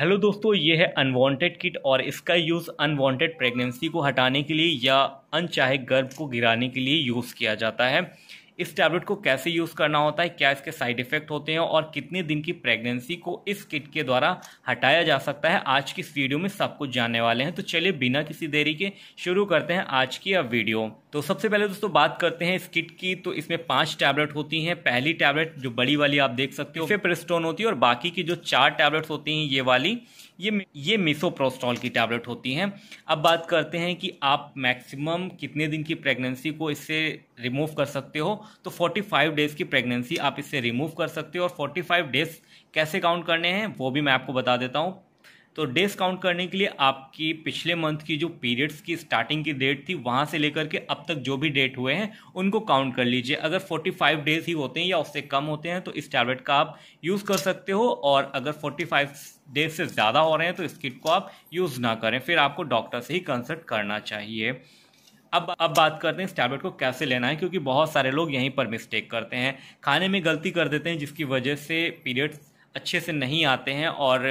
hello दोस्तों ये है अनवांटेड किट और इसका यूज़ अनवांटेड प्रेगनेंसी को हटाने के लिए या अनचाहे गर्भ को गिराने के लिए यूज़ किया जाता है इस टैबलेट को कैसे यूज़ करना होता है क्या इसके साइड इफेक्ट होते हैं और कितने दिन की प्रेगनेंसी को इस किट के द्वारा हटाया जा सकता है आज की इस वीडियो में सब कुछ जानने वाले हैं तो चलिए बिना किसी देरी के शुरू करते हैं आज की अब वीडियो तो सबसे पहले दोस्तों बात करते हैं इस किट की तो इसमें पांच टैबलेट होती हैं पहली टैबलेट जो बड़ी वाली आप देख सकते हो फिर प्रेस्टोन होती है और बाकी की जो चार टैबलेट्स होती हैं ये वाली ये ये मिसोप्रोस्टॉल की टैबलेट होती हैं अब बात करते हैं कि आप मैक्सिमम कितने दिन की प्रेगनेंसी को इससे रिमूव कर सकते हो तो 45 डेज़ की प्रेगनेंसी आप इससे रिमूव कर सकते हो और 45 डेज़ कैसे काउंट करने हैं वो भी मैं आपको बता देता हूँ तो डेज काउंट करने के लिए आपकी पिछले मंथ की जो पीरियड्स की स्टार्टिंग की डेट थी वहाँ से लेकर के अब तक जो भी डेट हुए हैं उनको काउंट कर लीजिए अगर 45 डेज ही होते हैं या उससे कम होते हैं तो इस टैबलेट का आप यूज़ कर सकते हो और अगर 45 डेज से ज़्यादा हो रहे हैं तो इस किट को आप यूज़ ना करें फिर आपको डॉक्टर से ही कंसल्ट करना चाहिए अब अब बात करते हैं इस टैबलेट को कैसे लेना है क्योंकि बहुत सारे लोग यहीं पर मिस्टेक करते हैं खाने में गलती कर देते हैं जिसकी वजह से पीरियड्स अच्छे से नहीं आते हैं और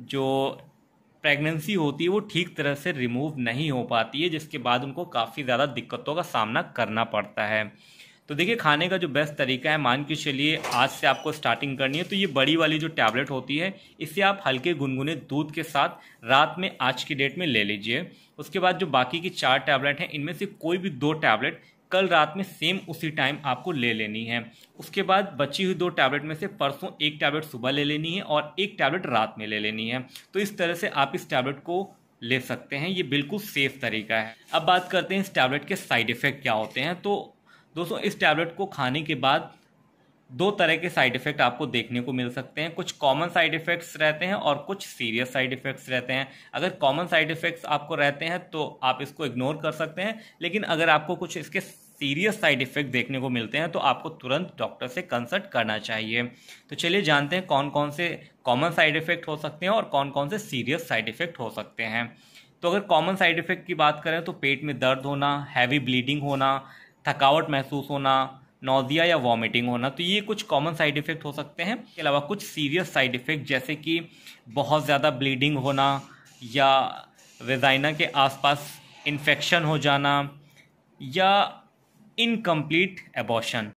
जो प्रेगनेंसी होती है वो ठीक तरह से रिमूव नहीं हो पाती है जिसके बाद उनको काफ़ी ज़्यादा दिक्कतों का सामना करना पड़ता है तो देखिए खाने का जो बेस्ट तरीका है मान के चलिए आज से आपको स्टार्टिंग करनी है तो ये बड़ी वाली जो टैबलेट होती है इसे आप हल्के गुनगुने दूध के साथ रात में आज की डेट में ले लीजिए उसके बाद जो बाकी की चार टैबलेट हैं इनमें से कोई भी दो टैबलेट कल रात में सेम उसी टाइम आपको ले लेनी है उसके बाद बची हुई दो टैबलेट में से परसों एक टैबलेट सुबह ले लेनी है और एक टैबलेट रात में ले लेनी है तो इस तरह से आप इस टैबलेट को ले सकते हैं ये बिल्कुल सेफ तरीका है अब बात करते हैं इस टैबलेट के साइड इफ़ेक्ट क्या होते हैं तो दोस्तों इस टैबलेट को खाने के बाद दो तरह के साइड इफेक्ट आपको देखने को मिल सकते हैं कुछ कॉमन साइड इफेक्ट्स रहते हैं और कुछ सीरियस साइड इफेक्ट्स रहते हैं अगर कॉमन साइड इफेक्ट्स आपको रहते हैं तो आप इसको इग्नोर कर सकते हैं लेकिन अगर आपको कुछ इसके सीरियस साइड इफेक्ट देखने को मिलते हैं तो आपको तुरंत डॉक्टर से कंसल्ट करना चाहिए तो चलिए जानते हैं कौन कौन से कॉमन साइड इफेक्ट हो सकते हैं और कौन कौन से सीरियस साइड इफेक्ट हो सकते हैं तो अगर कॉमन साइड इफेक्ट की बात करें तो पेट में दर्द होना हैवी ब्लीडिंग होना थकावट महसूस होना नोजिया या वॉमिटिंग होना तो ये कुछ कॉमन साइड इफ़ेक्ट हो सकते हैं इसके अलावा कुछ सीरियस साइड इफ़ेक्ट जैसे कि बहुत ज़्यादा ब्लीडिंग होना या वेजाइना के आसपास इन्फेक्शन हो जाना या इनकम्प्लीट एबॉशन